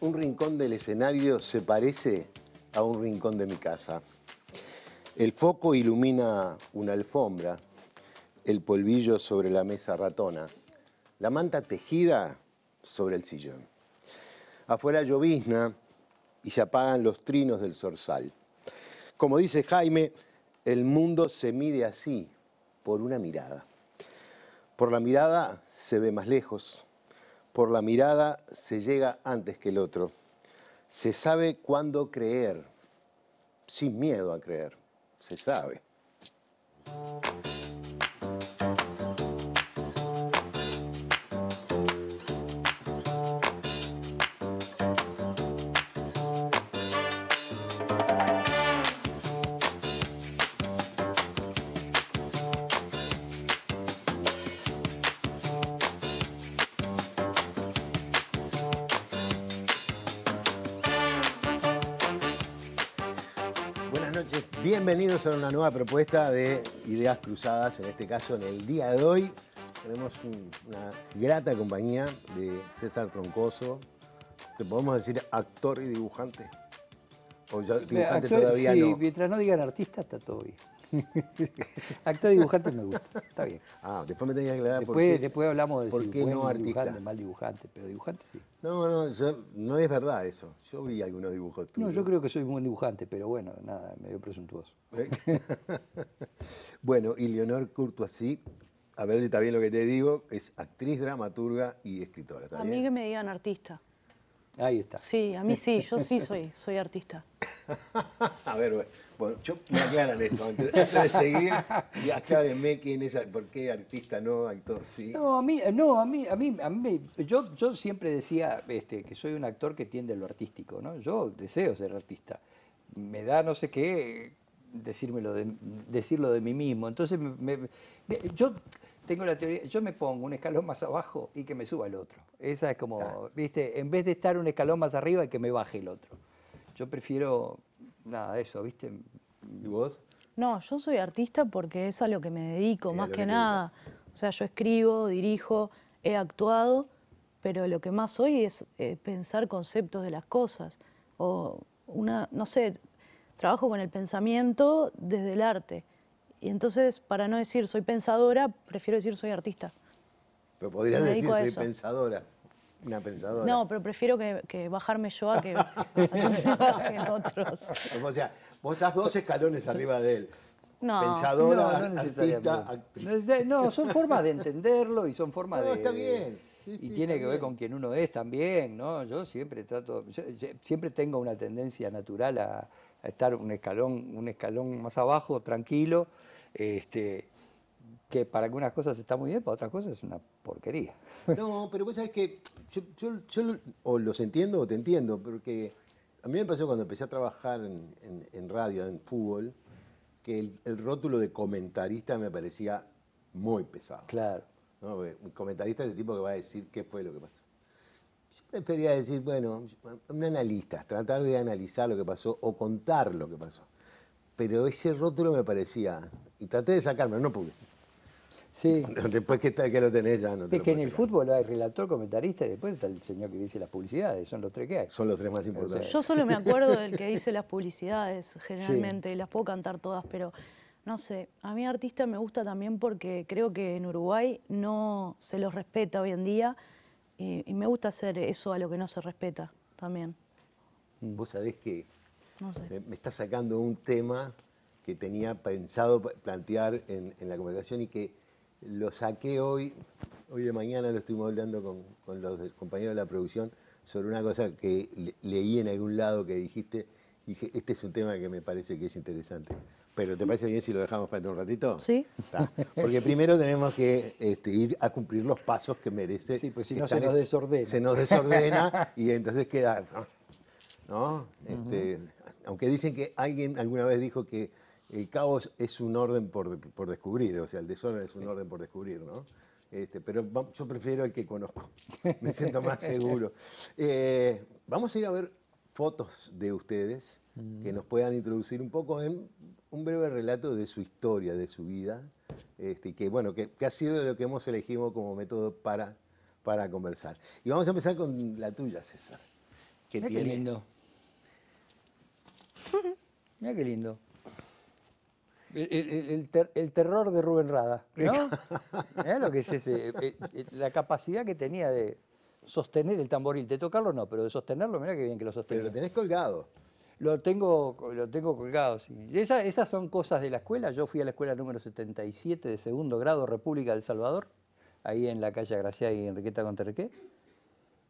un rincón del escenario se parece a un rincón de mi casa. El foco ilumina una alfombra, el polvillo sobre la mesa ratona, la manta tejida sobre el sillón. Afuera llovizna y se apagan los trinos del zorzal. Como dice Jaime, el mundo se mide así, por una mirada. Por la mirada se ve más lejos, por la mirada se llega antes que el otro. Se sabe cuándo creer, sin miedo a creer. Se sabe. Bienvenidos a una nueva propuesta de Ideas Cruzadas, en este caso en el día de hoy. Tenemos una grata compañía de César Troncoso, te podemos decir actor y dibujante. O eh, dibujante todavía sí, mientras no digan artista está todo bien. Actor dibujante me gusta, está bien. Ah, después me tenía que aclarar después, por Después hablamos de por qué no artista. mal dibujante, pero dibujante sí. No, no, no es verdad eso. Yo vi algunos dibujos tuyos. No, yo creo que soy un buen dibujante, pero bueno, nada, medio presuntuoso. Eh. bueno, y Leonor Curto así a ver si está bien lo que te digo, es actriz, dramaturga y escritora. a mí que me digan artista. Ahí está. Sí, a mí sí, yo sí soy, soy artista. a ver, yo me aclaran esto antes, de seguir y aclárenme quién es, por qué artista no, actor sí. No, a mí, no, a mí, a mí, yo, yo siempre decía este, que soy un actor que tiende a lo artístico, ¿no? Yo deseo ser artista. Me da no sé qué decírmelo de, decirlo de mí mismo. Entonces, yo tengo la teoría, yo me pongo un escalón más abajo y que me suba el otro. Esa es como, viste, en vez de estar un escalón más arriba y que me baje el otro. Yo prefiero nada, eso, ¿viste? ¿Y vos? No, yo soy artista porque es a lo que me dedico, más que, nada. O sea, yo escribo, dirijo, he actuado, pero lo que más soy es eh, pensar conceptos de las cosas. O una, no sé, trabajo con el pensamiento desde el arte. Y entonces, para no decir soy pensadora, prefiero decir soy artista. Pero podrías decir soy pensadora una pensadora. No, pero prefiero que, bajarme yo a que, a otros. O sea, vos estás dos escalones arriba de él. No, Pensadora, no, artista, No, son formas de entenderlo y son formas no, de... está bien. y tiene que ver con quien uno es también, ¿no? Yo siempre trato, siempre tengo una tendencia natural a, a, estar un escalón, un escalón más abajo, tranquilo, este, que para algunas cosas está muy bien, para otras cosas es una porquería. No, pero vos sabés que yo, o los entiendo o te entiendo, porque a mí me pasó cuando empecé a trabajar en, radio, en fútbol, que el, rótulo de comentarista me parecía muy pesado. Claro. ¿no? Un comentarista es el tipo que va a decir qué fue lo que pasó. Yo prefería decir, bueno, un analista, tratar de analizar lo que pasó o contar lo que pasó. Pero ese rótulo me parecía, y traté de sacármelo, no pude. Sí. Después que, está, que lo tenés ya no Es que en el fútbol hay relator, comentarista y después está el señor que dice las publicidades. Son los tres que hay. Son los tres más importantes. Yo solo me acuerdo del que dice las publicidades generalmente. Las puedo cantar todas, pero no sé. A mí artista me gusta también porque creo que en Uruguay no se los respeta hoy en día y, me gusta hacer eso a lo que no se respeta también. Mm. Vos sabés que me, estás está sacando un tema que tenía pensado plantear en, en la conversación y que lo saqué hoy, hoy de mañana lo estuvimos hablando con, los compañeros de la producción sobre una cosa que leí en algún lado que dijiste, dije, este es un tema que me parece que es interesante. Pero ¿te parece bien si lo dejamos para un ratito? Sí. Porque primero tenemos que este, ir a cumplir los pasos que merece. Sí, pues si no se nos desordena. Se nos desordena y entonces queda... Este, aunque dicen que alguien alguna vez dijo que el caos es un orden por, descubrir, o sea, el desorden es un orden por descubrir, ¿no? Este, pero yo prefiero el que conozco, me siento más seguro. Eh, vamos a ir a ver fotos de ustedes que mm. nos puedan introducir un poco en un breve relato de su historia, de su vida, este, que, bueno, que, ha sido lo que hemos elegido como método para, para conversar. Y vamos a empezar con la tuya, César. qué lindo. Mira qué lindo. El, terror de Rubén Rada, ¿no? ¿Eh? Lo que es ese, eh, eh, la capacidad que tenía de sostener el tamboril, de tocarlo no, pero de sostenerlo, mira qué bien que lo sostenía. Pero lo tenés colgado. Lo tengo, lo tengo colgado, sí. esas son cosas de la escuela. Yo fui a la escuela número 77 de segundo grado, República del Salvador, ahí en la calle Gracia y Enriqueta Conterqué.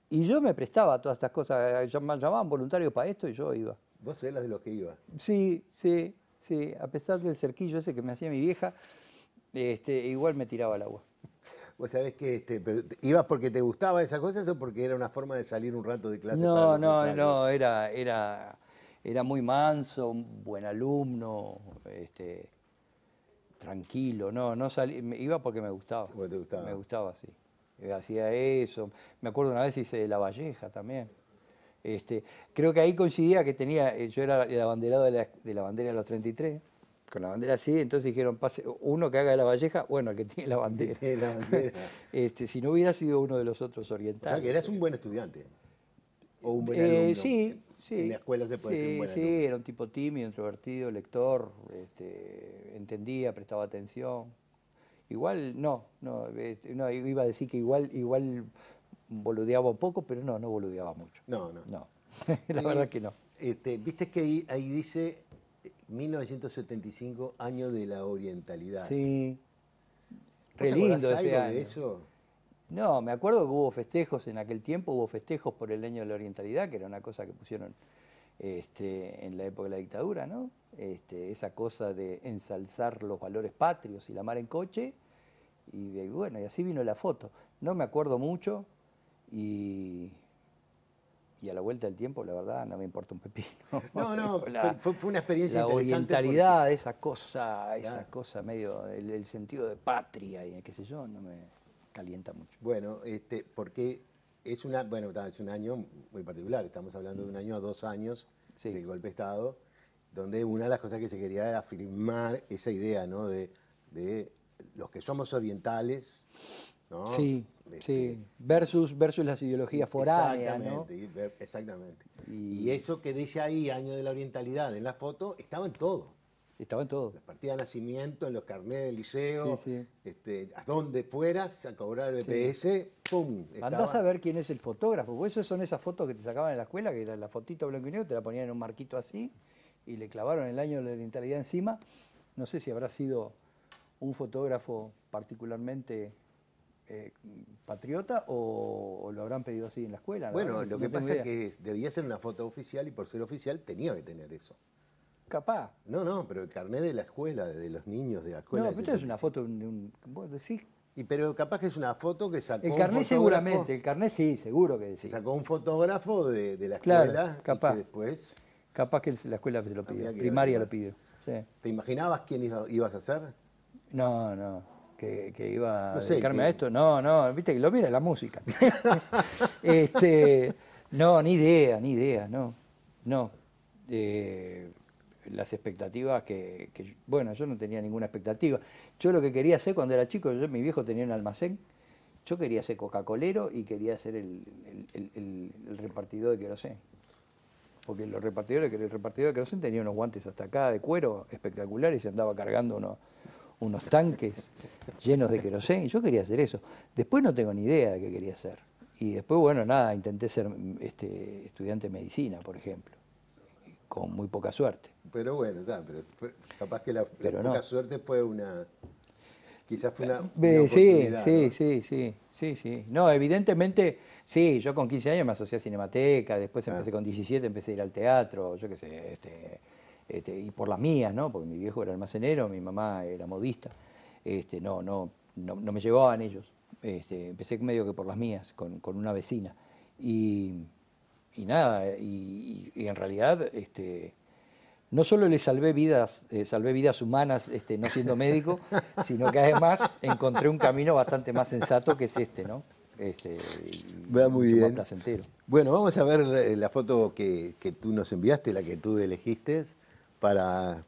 Y yo me prestaba todas estas cosas, me llamaban voluntarios para esto y yo iba. ¿Vos eras de los que iba? Sí, sí. Sí, a pesar del cerquillo ese que me hacía mi vieja, este, igual me tiraba al agua. ¿Vos sabés que este, ibas porque te gustaba esas cosas o porque era una forma de salir un rato de clase? No, no, no, era, era, era muy manso, buen alumno, este, tranquilo, no, no salí, iba porque me gustaba. ¿Te gustaba? Me gustaba, sí. Hacía eso. Me acuerdo una vez hice la valleja también. Este, creo que ahí coincidía que tenía, eh, yo era el abanderado de la, bandera de los 33, con la bandera así, entonces dijeron, pase, uno que haga la valleja, bueno, el que tiene la bandera. este, si no hubiera sido uno de los otros orientales. O que eras un buen estudiante. O un buen eh, alumno. Sí, sí. En la escuela se puede era un tipo tímido, introvertido, lector, este, entendía, prestaba atención. Igual, no, no, este, no, iba a decir que igual, igual boludeaba un poco, pero no, no boludeaba mucho. No, no. No, la verdad que no. Este, viste que ahí, dice 1975, eh, año de la orientalidad. Sí. Re lindo ese año. de eso? No, me acuerdo que hubo festejos en aquel tiempo, hubo festejos por el año de la orientalidad, que era una cosa que pusieron este, en la época de la dictadura, ¿no? Este, esa cosa de ensalzar los valores patrios y la mar en coche, y bueno, y así vino la foto. No me acuerdo mucho, y, a la vuelta del tiempo, la verdad, no me importa un pepino. No, no, fue, una experiencia orientalidad, esa cosa, esa cosa medio, el, sentido de patria y qué sé yo, no me calienta mucho. Bueno, este, porque es una, bueno, es un año muy particular, estamos hablando de un mm. año a dos años del golpe de Estado, donde una de las cosas que se quería era afirmar esa idea, ¿no? De, de los que somos orientales, ¿no? Sí. Este, sí, versus, versus las ideologías foráneas. Exactamente, ¿no? y, exactamente. Y... eso que dice ahí, año de la orientalidad, en la foto, estaba en todo. Estaba en todo. Las partidas de nacimiento, en los carnés del liceo, este, a donde fueras a cobrar el BPS, ¡pum! Estaba. Andás a ver quién es el fotógrafo. Esas son esas fotos que te sacaban en la escuela, que era la fotito blanco y negro, te la ponían en un marquito así y le clavaron el año de la orientalidad encima. No sé si habrá sido un fotógrafo particularmente eh, patriota o, lo habrán pedido así en la escuela? Bueno, lo que pasa es que debía ser una foto oficial y por ser oficial tenía que tener eso. Capaz. No, no, pero el carnet de la escuela, de los niños de la escuela. No, pero es una foto de un. Vos Y, pero capaz que es una foto que sacó. El carnet seguramente, el carnet sí, seguro que sí. Sacó un fotógrafo de, la escuela. capaz. después. Capaz que la escuela lo pidió, primaria lo pidió. ¿Te imaginabas quién ibas a ser? No, no que, iba a dedicarme a esto. No, no, viste que lo mira la música. este, no, ni idea, ni idea, no. No. Eh, las expectativas que, Bueno, yo no tenía ninguna expectativa. Yo lo que quería hacer cuando era chico, mi viejo tenía un almacén. Yo quería ser coca-colero y quería ser el, el, repartidor de querosén. Porque el repartidor de querosén tenía unos guantes hasta acá de cuero espectaculares y se andaba cargando uno unos tanques llenos de queroseno y yo quería hacer eso. Después no tengo ni idea de qué quería hacer. Y después, bueno, nada, intenté ser este, estudiante de medicina, por ejemplo, con muy poca suerte. Pero bueno, pero capaz que la, poca suerte fue una... Quizás fue una... Eh, eh, sí, sí, sí, sí, sí, No, evidentemente, sí, yo con 15 años me asocié a Cinemateca, después ah. empecé con 17, empecé a ir al teatro, yo qué sé, este este, y por las mías, ¿no? Porque mi viejo era almacenero, mi mamá era modista. Este, no, no, no, me llevaban ellos. Este, empecé medio que por las mías, con, una vecina. Y, nada, y, en realidad no solo le salvé vidas, eh, salvé vidas humanas no siendo médico, sino que además encontré un camino bastante más sensato que es este, ¿no? Va muy bien. Bueno, vamos a ver la, foto que, que, tú nos enviaste, la que tú elegiste para...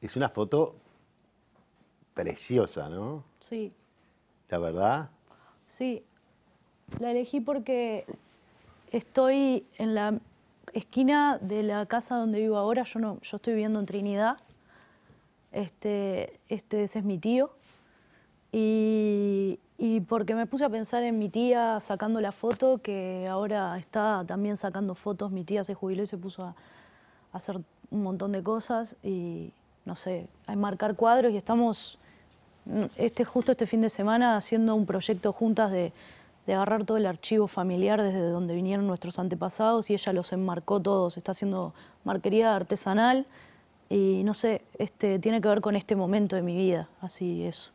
Es una foto preciosa, ¿no? Sí. ¿La verdad? Sí. La elegí porque estoy en la esquina de la casa donde vivo ahora. Yo, no, yo estoy viviendo en Trinidad. Este, este ese es mi tío. Y, y porque me puse a pensar en mi tía sacando la foto, que ahora está también sacando fotos. Mi tía se jubiló y se puso a, hacer un montón de cosas y, no sé, a enmarcar cuadros y estamos mm, este, justo este fin de semana haciendo un proyecto juntas de, agarrar todo el archivo familiar desde donde vinieron nuestros antepasados y ella los enmarcó todos, está haciendo marquería artesanal y no sé, este, tiene que ver con este momento de mi vida, así es.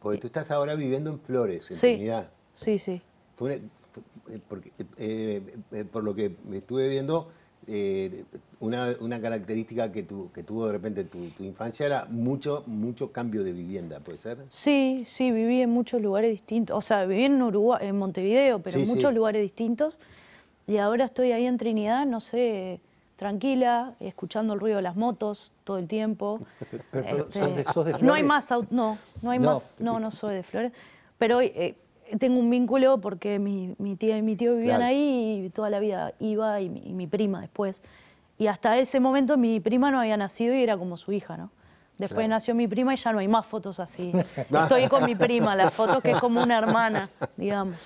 Porque tú estás ahora viviendo en Flores, en Trinidad. Sí, sí. Eh, eh, eh, por lo que me estuve viendo, una, característica que, tuvo de repente tu, infancia era mucho, mucho cambio de vivienda, ¿puede ser? Sí, sí, viví en muchos lugares distintos. O sea, viví en, en Montevideo, pero en muchos lugares distintos. Y ahora estoy ahí en Trinidad, no sé, tranquila, escuchando el ruido de las motos, todo el tiempo. ¿sos de, este, ah, No hay más, no, no hay más, no, no soy de flores. Pero eh, tengo un vínculo porque mi, tía y mi tío vivían ahí y toda la vida iba y mi, prima después. Y hasta ese momento mi prima no había nacido y era como su hija, ¿no? Después nació mi prima y ya no hay más fotos así. Estoy con mi prima, la foto que es como una hermana, digamos.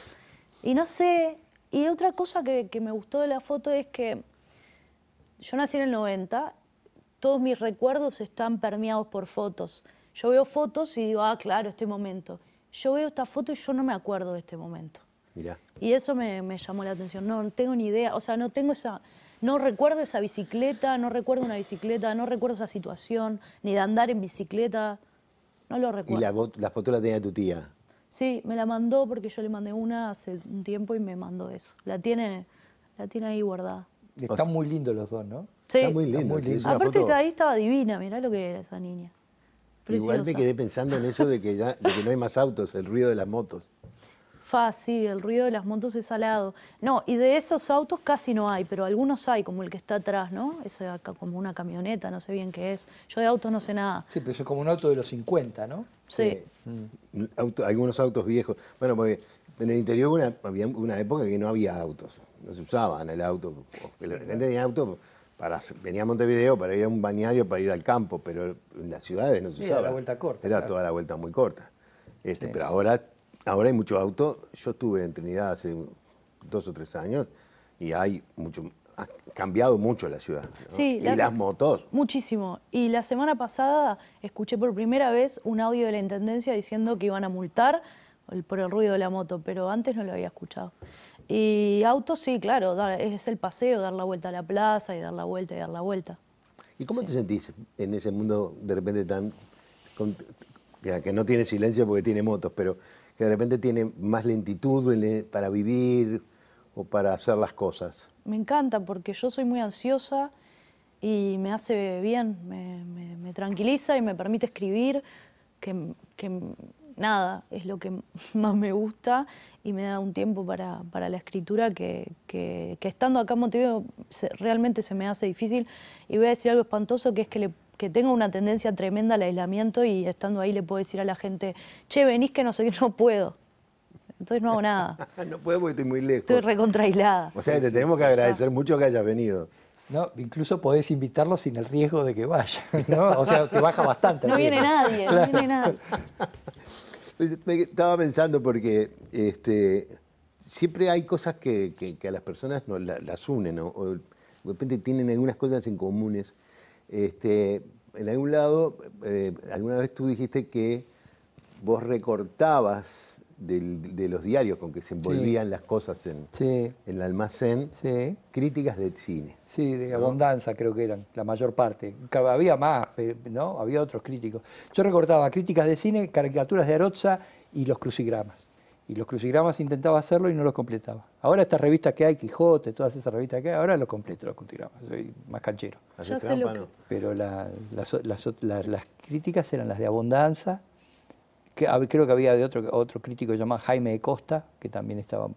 Y no sé, y otra cosa que, que me gustó de la foto es que yo nací en el 90 todos mis recuerdos están permeados por fotos. Yo veo fotos y digo, ah, claro, este momento. Yo veo esta foto y yo no me acuerdo de este momento. Y eso me, llamó la atención. No, tengo ni idea, o sea, no tengo esa... No recuerdo esa bicicleta, no recuerdo una bicicleta, no recuerdo esa situación, ni de andar en bicicleta, no lo recuerdo. ¿Y la, fotos foto la tenía tu tía? Sí, me la mandó porque yo le mandé una hace un tiempo y me mandó eso. La tiene, la tiene ahí guardada. Están muy lindos los dos, ¿no? Sí. Está muy muy Aparte ahí estaba divina, mirá lo que era esa niña. Igual me quedé pensando en eso de que, ya, no hay más autos, el ruido de las motos. Fácil, el ruido de las motos es salado. No, y de esos autos casi no hay, pero algunos hay, como el que está atrás, ¿no? Es como una camioneta, no sé bien qué es. Yo de autos no sé nada. Sí, pero es como un auto de los 50, ¿no? Sí. Mm. algunos autos viejos. Bueno, porque en el interior una, había una época que no había autos, no se usaban el auto. La gente tenía auto venía a Montevideo para ir a un bañario, para ir al campo, pero en las ciudades no se usaba. Era la vuelta corta. Era toda la vuelta muy corta. Este, pero ahora, ahora hay muchos autos. Yo estuve en Trinidad hace dos o tres años y hay mucho, ha cambiado mucho la ciudad. Sí, y las motos. Muchísimo. Y la semana pasada escuché por primera vez un audio de la Intendencia diciendo que iban a multar por el ruido de la moto, pero antes no lo había escuchado. Y autos sí, claro, es el paseo, dar la vuelta a la plaza y dar la vuelta y dar la vuelta. ¿Y cómo te sentís en ese mundo de repente tan... que no tiene silencio porque tiene motos, pero que de repente tiene más lentitud eh, para vivir o para hacer las cosas? Me encanta porque yo soy muy ansiosa y me hace bien, me, me tranquiliza y me permite escribir, que, que nada, es lo que más me gusta y me da un tiempo para, la escritura que, estando acá en Montevideo realmente se me hace difícil. Y voy a decir algo espantoso que es que, tengo una tendencia tremenda al aislamiento y estando ahí le puedo decir a la gente, che, venís que no sé no puedo. Entonces no hago nada. no puedo porque estoy muy lejos. Estoy recontraislada O sea, te tenemos que agradecer mucho que hayas venido. incluso podés invitarlo sin el riesgo de que vaya. O sea, te baja bastante. No viene nadie, no viene nadie. Pues, estaba pensando porque este, siempre hay cosas que, a las personas no, las unen, o de repente tienen algunas cosas en comunes. Este, en algún lado, eh, alguna vez tú dijiste que vos recortabas de los diarios con que se envolvían las cosas en, el almacén, críticas de cine. Sí, de abundancia creo que eran, la mayor parte. Había más, ¿no? Había otros críticos. Yo recordaba críticas de cine, caricaturas de Arocha y los crucigramas. Y los crucigramas intentaba hacerlo y no los completaba. Ahora esta revista que hay, Quijote, todas esas revistas que hay, ahora los completo los crucigramas. Soy más canchero. Pero las, las críticas eran las de abundancia creo que había de otro, otro crítico llamado Jaime de Costa, que también estaba,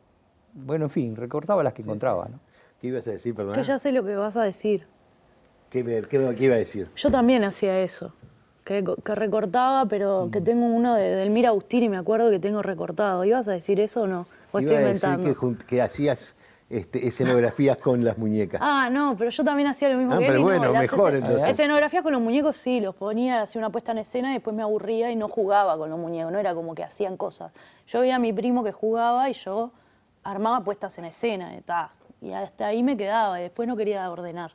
bueno, en fin, recortaba las que encontraba. ¿no? ¿Qué ibas a decir, perdón? Que ya sé lo que vas a decir. ¿Qué, iba a decir? Yo también hacía eso, que, recortaba, pero mm. que tengo uno de, del Mira Agustín y me acuerdo que tengo recortado. ¿Ibas a decir eso o no? ¿O estoy inventando? A que hacías este, escenografías con las muñecas. Ah, no, pero yo también hacía lo mismo ah, que bueno, mejor entonces. Escenografías con los muñecos sí, los ponía, hacía una puesta en escena y después me aburría y no jugaba con los muñecos, no era como que hacían cosas. Yo veía a mi primo que jugaba y yo armaba puestas en escena, y, ta, y hasta ahí me quedaba y después no quería ordenar.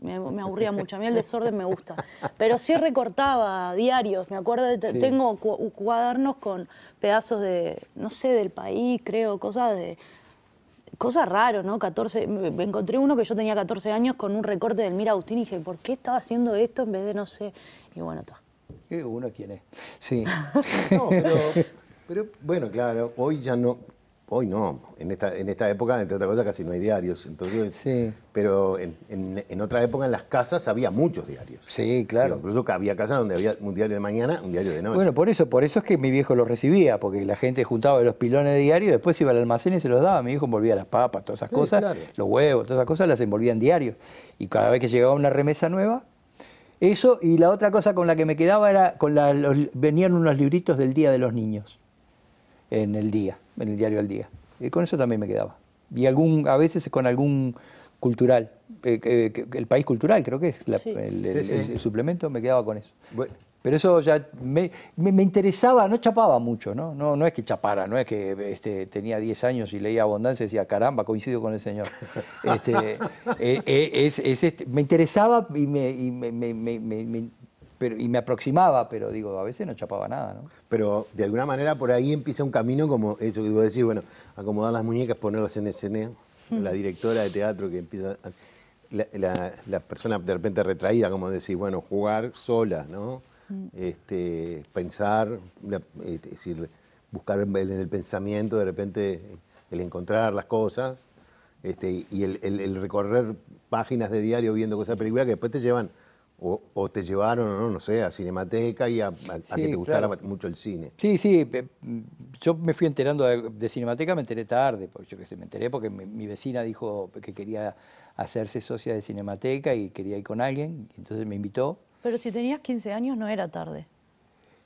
Me, aburría mucho. A mí el desorden me gusta. Pero sí recortaba diarios. Me acuerdo, tengo cuadernos con pedazos de, no sé, del país, creo, cosas de, cosas raras, ¿no? 14, encontré uno que yo tenía 14 años con un recorte del Mira Agustín y dije, ¿por qué estaba haciendo esto en vez de no sé? Y bueno, está. uno quién es? Sí. no, pero, pero bueno, claro, hoy ya no, Hoy no, en esta, en esta época, entre otras cosas, casi no hay diarios. Entonces, sí. Pero en, otra época, en las casas había muchos diarios. Sí, claro. incluso había casas donde había un diario de mañana, un diario de noche. Bueno, por eso, por eso es que mi viejo los recibía, porque la gente juntaba los pilones de diario, después iba al almacén y se los daba. Mi viejo envolvía las papas, todas esas cosas, los huevos, todas esas cosas las envolvía en diario. Y cada vez que llegaba una remesa nueva, eso, y la otra cosa con la que me quedaba era, con la, venían unos libritos del Día de los Niños, en el día en el diario al día. Y con eso también me quedaba. Y algún, a veces con algún cultural, eh, eh, el país cultural creo que es El, suplemento, me quedaba con eso. Pero eso ya me, interesaba, no chapaba mucho, ¿no? ¿no? No es que chapara, no es que este, tenía 10 años y leía Abundancia y decía, caramba, coincido con el Señor. Este, eh, este, me interesaba y me, y me aproximaba, pero digo, a veces no chapaba nada, ¿no? Pero de alguna manera por ahí empieza un camino como eso que vos decís, bueno, acomodar las muñecas, ponerlas en escena, la directora de teatro que empieza... la, persona de repente retraída, como decir, bueno, jugar sola, ¿no? Este, pensar, decir, buscar en el pensamiento de repente el encontrar las cosas este, y el, el recorrer páginas de diario viendo cosas de película que después te llevan o, te llevaron, no, no sé, a Cinemateca y a, que te gustara mucho el cine. Sí, sí, yo me fui enterando de, Cinemateca, me enteré tarde, porque yo que sé, me enteré porque mi, vecina dijo que quería hacerse socia de Cinemateca y quería ir con alguien, y entonces me invitó. Pero si tenías 15 años no era tarde.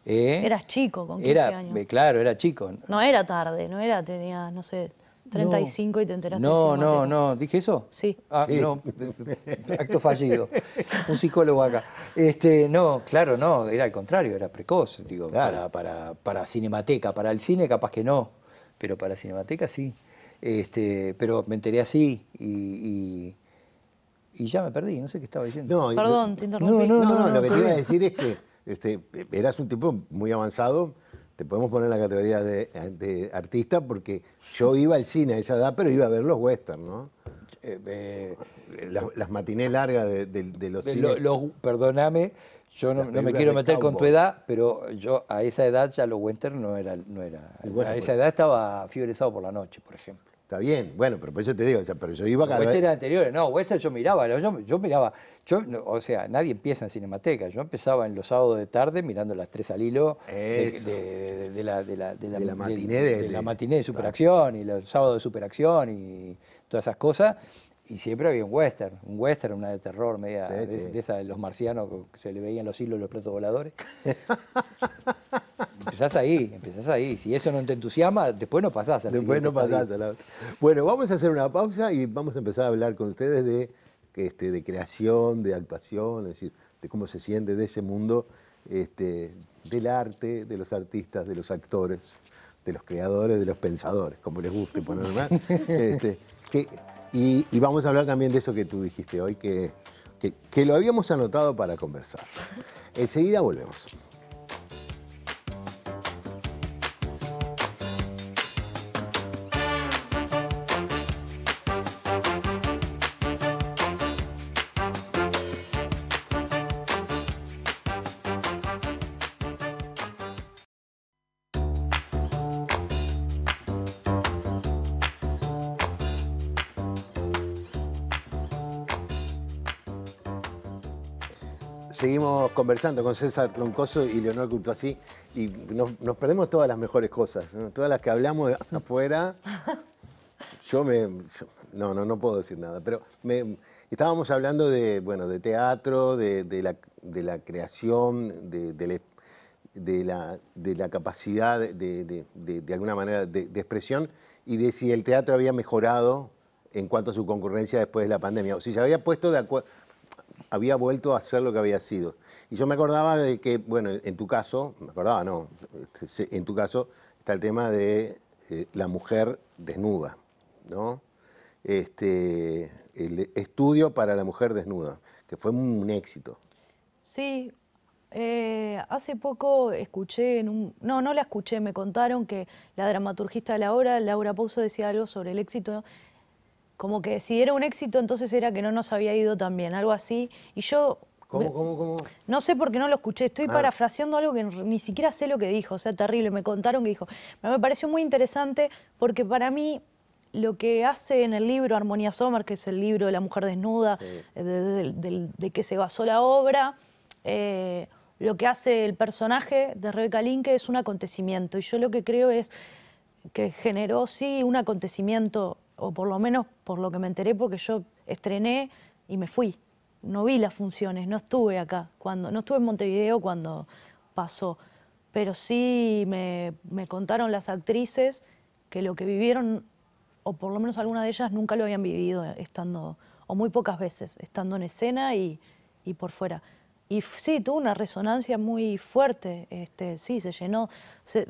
¿Eh? Eras chico con 15 años. Claro, era chico. No era tarde, no era, tenía, no sé, 35 y te enteraste. No, no, no. ¿Dije eso? Sí. Ah, no. Acto fallido. Un psicólogo acá. Este, no, claro, no. Era al contrario, era precoz. Digo, claro. para, para, para, Cinemateca. Para el cine capaz que no, pero para Cinemateca sí. Este, pero me enteré así y, y ya me perdí, no sé qué estaba diciendo. Perdón, te interrumpí. No no, no, lo que te iba a decir es que este, eras un tipo muy avanzado te podemos poner en la categoría de, artista porque yo iba al cine a esa edad, pero iba a ver los westerns, ¿no? Eh, eh, las, matinés largas de, los cines. perdóname, yo no, me quiero meter con tu edad, pero yo a esa edad ya los western no era... No era a esa edad estaba fiebrezado por la noche, por ejemplo. Está bien, bueno, pero por eso te digo, o sea, pero yo iba a... no, Western yo miraba, yo, yo miraba, yo, o sea, nadie empieza en Cinemateca, yo empezaba en los sábados de tarde mirando las tres al hilo de, la, de de la, matiné de, superacción y los sábados de superacción y todas esas cosas. Y siempre había un western, un western, una de terror, media de, esa de los marcianos que se le veían los hilos los platos voladores. empezás ahí, empezás ahí. Si eso no te entusiasma, después no pasás. después no pasás. Bueno, vamos a hacer una pausa y vamos a empezar a hablar con ustedes de, este, de creación, de actuación, es decir, de cómo se siente de ese mundo este, del arte, de los artistas, de los actores, de los creadores, de los pensadores, como les guste poner más. Este, que, y, vamos a hablar también de eso que tú dijiste hoy, que, que lo habíamos anotado para conversar. Enseguida volvemos. conversando con César Troncoso y Leonor así y nos, perdemos todas las mejores cosas, todas las que hablamos de afuera. Ah, yo me... no, no, puedo decir nada, pero me, estábamos hablando de, bueno, de teatro, de, de, la, de la, creación, de, de la, la, capacidad de, alguna manera de, expresión y de si el teatro había mejorado en cuanto a su concurrencia después de la pandemia, o si se había puesto de acuerdo, había vuelto a ser lo que había sido. Y yo me acordaba de que, bueno, en tu caso, me acordaba, no, este, en tu caso está el tema de eh, la mujer desnuda, ¿no? Este, el estudio para la mujer desnuda, que fue un éxito. Sí, eh, hace poco escuché, en un, no, no la escuché, me contaron que la dramaturgista de la obra, Laura Pouso, decía algo sobre el éxito, como que si era un éxito entonces era que no nos había ido tan bien, algo así. Y yo ¿Cómo, cómo, cómo? No sé por qué no lo escuché. Estoy ah. parafraseando algo que ni siquiera sé lo que dijo. O sea, terrible. Me contaron que dijo. Pero me pareció muy interesante porque para mí lo que hace en el libro Armonía Sommer, que es el libro de la mujer desnuda, de, que se basó la obra, eh, lo que hace el personaje de Rebeca Linke es un acontecimiento. Y yo lo que creo es que generó, sí, un acontecimiento, o por lo menos por lo que me enteré, porque yo estrené y me fui no vi las funciones, no estuve acá, cuando, no estuve en Montevideo cuando pasó, pero sí me, contaron las actrices que lo que vivieron, o por lo menos alguna de ellas, nunca lo habían vivido estando, o muy pocas veces, estando en escena y, por fuera. Y sí, tuvo una resonancia muy fuerte, este, sí, se llenó,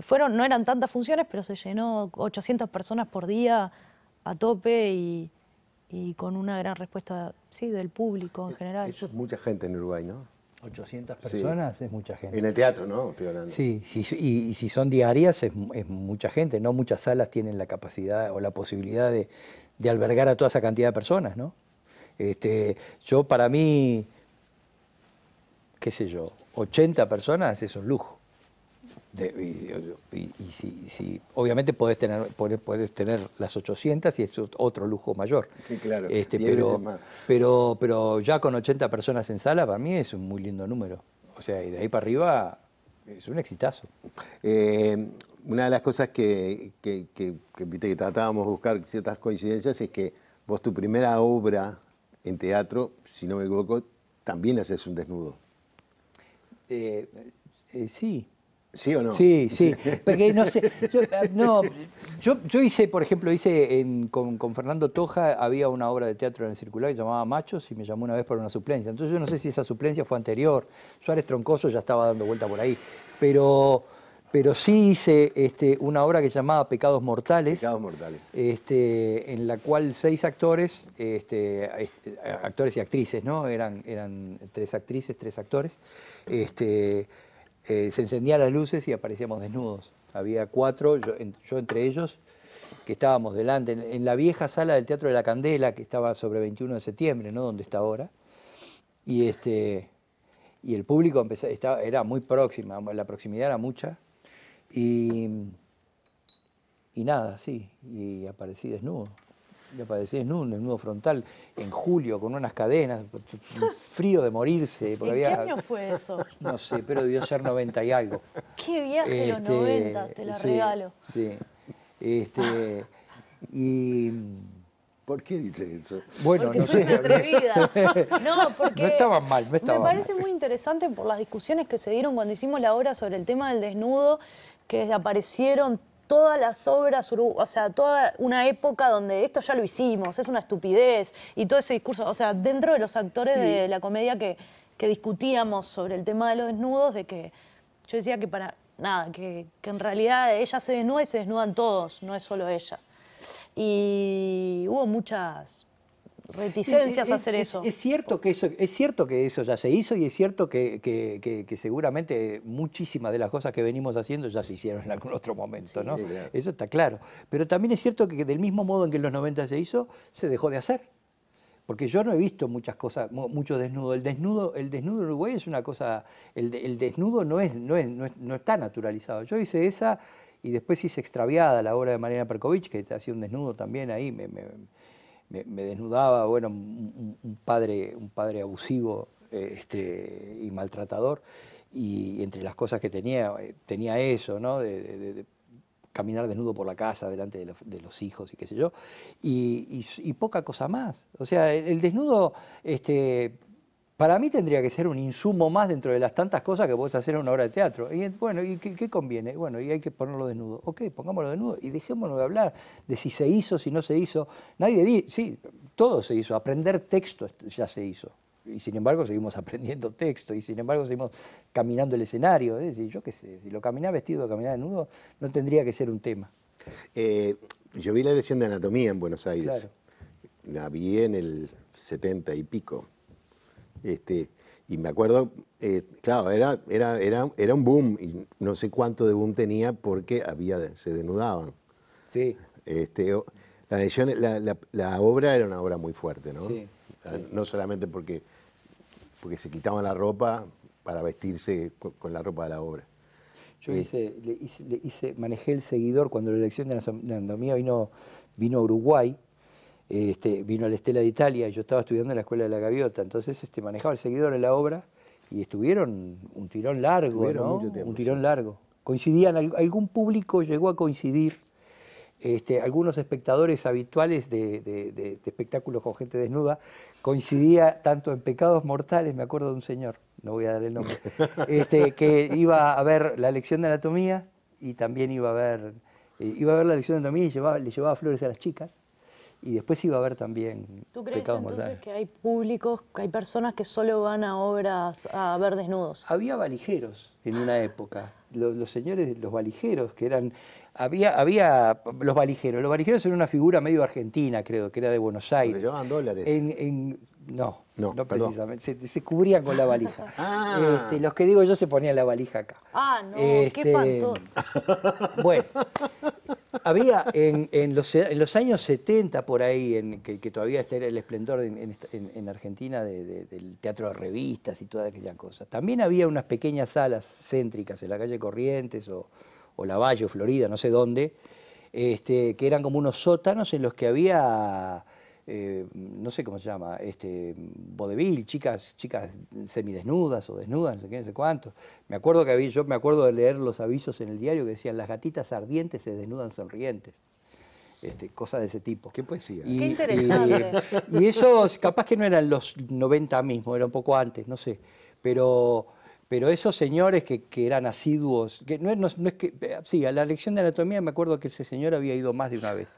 fueron, no eran tantas funciones, pero se llenó 800 personas por día a tope y, y con una gran respuesta, sí, del público en e-, general. Eso es mucha gente en Uruguay, ¿no? 800 personas es mucha gente. En el teatro, ¿no? Sí, y, si son diarias es, mucha gente. No muchas salas tienen la capacidad o la posibilidad de, albergar a toda esa cantidad de personas, ¿no? Este, yo, para mí, qué sé yo, 80 personas es un lujo y, si, obviamente podés tener, tener las 800 y es otro lujo mayor. Sí, claro. Este, pero, pero, pero ya con 80 personas en sala, para mí es un muy lindo número. O sea, y de ahí para arriba es un exitazo. Eh, una de las cosas que, que, que, que tratábamos de buscar ciertas coincidencias es que vos tu primera obra en teatro, si no me equivoco, también haces un desnudo. Eh, eh, sí, ¿Sí o no? Sí, sí. Porque no sé. Yo, eh, no, yo, hice, por ejemplo, hice con, Fernando Toja, había una obra de teatro en el circular que llamaba Machos y me llamó una vez por una suplencia. Entonces yo no sé si esa suplencia fue anterior. Suárez Troncoso ya estaba dando vuelta por ahí. Pero, pero sí hice este, una obra que llamaba Pecados Mortales. Pecados Mortales. Este, en la cual seis actores, este, este, actores y actrices, ¿no? Eran, eran tres actrices, tres actores. Este, eh, se encendían las luces y aparecíamos desnudos. Había cuatro, yo, entre ellos, que estábamos delante, en, la vieja sala del Teatro de la Candela, que estaba sobre 21 de septiembre, ¿no? Donde está ahora. Y, este, y el público era muy próxima, la proximidad era mucha. Y, y nada, sí, y aparecí desnudo. Le aparecí en un desnudo frontal en julio con unas cadenas, frío de morirse. qué año fue eso? No sé, pero debió ser 90 y algo. ¡Qué viaje los 90! Este, te la regalo. Sí. Este, y. ¿Por qué dices eso? Bueno, no sé. atrevida. no, porque no estaban mal, Me parece muy interesante por las discusiones que se dieron cuando hicimos la obra sobre el tema del desnudo, que aparecieron todas las obras, o sea, toda una época donde esto ya lo hicimos, es una estupidez, y todo ese discurso, o sea, dentro de los actores de la comedia que, discutíamos sobre el tema de los desnudos, de que yo decía que para, nada, que, que en realidad ella se desnuda y se desnudan todos, no es solo ella. Y hubo muchas reticencias a hacer eso. Es, cierto que eso. Es cierto que eso ya se hizo y es cierto que, seguramente muchísimas de las cosas que venimos haciendo ya se hicieron en algún otro momento, ¿no? Eso está claro. Pero también es cierto que del mismo modo en que en los 90 se hizo, se dejó de hacer. Porque yo no he visto muchas cosas, mucho desnudo. El desnudo, el desnudo en Uruguay es una cosa, el, desnudo no, es, no, está naturalizado. Yo hice esa y después hice extraviada la obra de Mariana Perkovich, que hacía un desnudo también ahí, me, me, desnudaba, bueno, un, padre, un padre abusivo eh, este, y maltratador, y entre las cosas que tenía, eh, tenía eso, ¿no? De, caminar desnudo por la casa delante de los, hijos y qué sé yo, y, poca cosa más. O sea, el, el desnudo este, para mí tendría que ser un insumo más dentro de las tantas cosas que puedes hacer en una obra de teatro. Y bueno, ¿y qué, conviene? Bueno, y hay que ponerlo desnudo. Ok, pongámoslo desnudo y dejémonos de hablar de si se hizo, si no se hizo. Nadie dice, sí, todo se hizo. Aprender texto ya se hizo. Y sin embargo seguimos aprendiendo texto y sin embargo seguimos caminando el escenario. Es decir, yo qué sé, si lo caminaba vestido o caminaba desnudo no tendría que ser un tema. Eh, yo vi la edición de Anatomía en Buenos Aires. La vi en el 70 y pico este, y me acuerdo, eh, claro, era, era, era, era un boom, y no sé cuánto de boom tenía porque había, se desnudaban. Sí. Este, la, la, la, obra era una obra muy fuerte, ¿no? Sí, ah, No solamente porque, porque se quitaban la ropa para vestirse con, la ropa de la obra. Yo eh. hice, le hice, manejé el seguidor cuando la elección de la, Andomía vino, vino a Uruguay este, vino a la Estela de Italia, yo estaba estudiando en la Escuela de la Gaviota, entonces este, manejaba el seguidor en la obra y estuvieron un tirón largo, un tirón largo. Coincidían, algún público llegó a coincidir, este, algunos espectadores habituales de, espectáculos con gente desnuda, coincidía tanto en Pecados Mortales, me acuerdo de un señor, no voy a dar el nombre, que iba a ver la lección de anatomía y también iba a ver, eh, iba a ver la lección de anatomía y le llevaba flores a las chicas y después iba a haber también. ¿Tú crees entonces que hay públicos, hay personas que solo van a obras a ver desnudos? Había valijeros en una época. Los, señores, los valijeros, que eran. Había, había los valijeros. Los valijeros eran una figura medio argentina, creo, que era de Buenos Aires. llevaban dólares. en, no, no, no precisamente. Se, cubría cubrían con la valija. Ah. Este, los que digo yo se ponían la valija acá. Ah, no, qué este, pantón. Bueno, había en, los, años 70 por ahí, en, que, todavía está el esplendor en, Argentina del teatro de revistas y toda aquella cosa. También había unas pequeñas salas céntricas en la calle Corrientes o, Lavalle o Florida, no sé dónde, este, que eran como unos sótanos en los que había eh, no sé cómo se llama, este, vodevil, chicas, chicas semidesnudas o desnudas, no sé qué, no sé cuánto. Me acuerdo que había, yo me acuerdo de leer los avisos en el diario que decían las gatitas ardientes se desnudan sonrientes. Este, cosas de ese tipo. Qué poesía. Y, Qué interesante. Y, esos, capaz que no eran los 90 mismo, era un poco antes, no sé. Pero, pero esos señores que, eran asiduos, que no, es que, eh, sí, a la lección de anatomía me acuerdo que ese señor había ido más de una vez.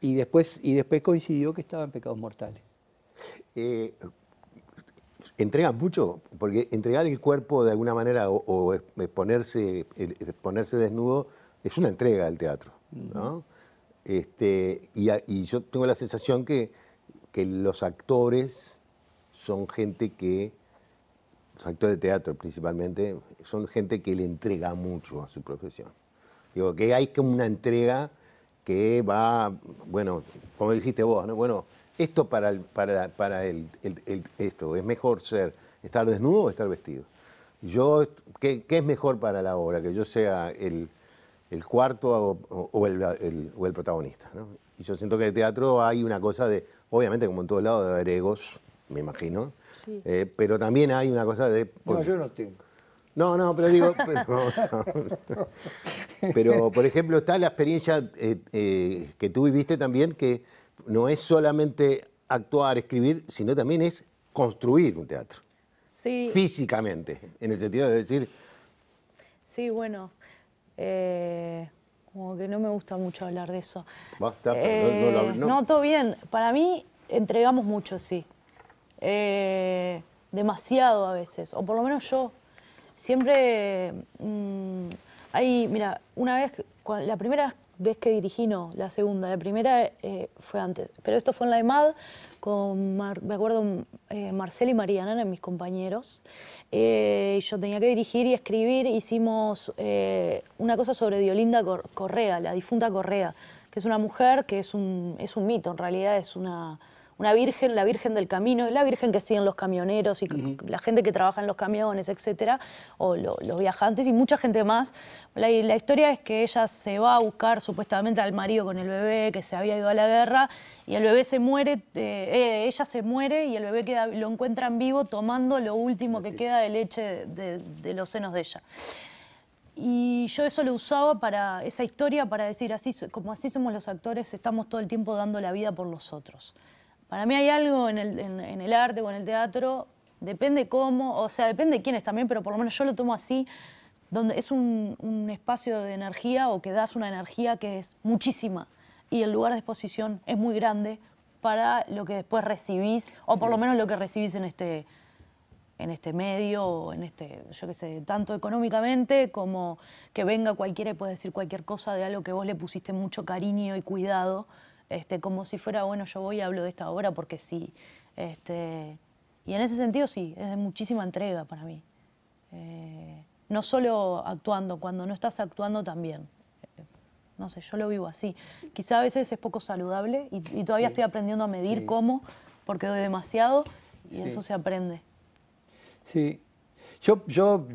Y después, y después coincidió que estaban pecados mortales. Eh, entrega mucho? Porque entregar el cuerpo de alguna manera o, exponerse, exponerse, desnudo es una entrega al teatro. este, y, yo tengo la sensación que, que los actores son gente que los actores de teatro principalmente, son gente que le entrega mucho a su profesión. Digo, que hay como una entrega que va, bueno, como dijiste vos, ¿no? bueno, esto para, el, para, para el, esto, es mejor ser, estar desnudo o estar vestido. Yo, ¿qué, es mejor para la obra? Que yo sea el, cuarto o, el, protagonista. Y yo siento que en el teatro hay una cosa de, obviamente como en todos lados, de haber egos, me imagino, eh, pero también hay una cosa de... yo no tengo. No, no, pero digo. Pero, por ejemplo, está la experiencia eh, eh, que tú viviste también, que no es solamente actuar, escribir, sino también es construir un teatro. Sí. Físicamente, en el sentido de decir... Sí, bueno, eh, como que no me gusta mucho hablar de eso. Basta, no, todo bien. Para mí entregamos mucho, sí. demasiado a veces, o por lo menos yo. Siempre... Mm, Ahí, mira, una vez, la primera vez que dirigí, no, la segunda, la primera eh, fue antes, pero esto fue en la EMAD, con, me acuerdo, eh, y Mariana eran mis compañeros, eh, y yo tenía que dirigir y escribir, hicimos eh, una cosa sobre Diolinda Correa, la difunta Correa, que es una mujer que es un, es un mito, en realidad es una una virgen, la virgen del camino, la virgen que siguen los camioneros y la gente que trabaja en los camiones, etcétera, o los viajantes y mucha gente más. La, historia es que ella se va a buscar supuestamente al marido con el bebé que se había ido a la guerra y el bebé se muere, eh, eh, ella se muere y el bebé queda, lo encuentran vivo tomando lo último que queda de leche de, los senos de ella y yo eso lo usaba para esa historia para decir así como así somos los actores estamos todo el tiempo dando la vida por los otros para mí hay algo en el, arte o en el teatro, depende cómo, o sea, depende quién es también, pero por lo menos yo lo tomo así, donde es un, espacio de energía o que das una energía que es muchísima y el lugar de exposición es muy grande para lo que después recibís, o por lo menos lo que recibís este, en este, medio, o en este, yo qué sé, tanto económicamente como que venga cualquiera y puede decir cualquier cosa de algo que vos le pusiste mucho cariño y cuidado. Este, como si fuera, bueno, yo voy y hablo de esta obra porque sí. Este, y en ese sentido sí, es de muchísima entrega para mí. Eh, no solo actuando, cuando no estás actuando también. Eh, no sé, yo lo vivo así. Quizá a veces es poco saludable y, todavía estoy aprendiendo a medir cómo, porque doy demasiado y eso se aprende. Sí, yo, yo,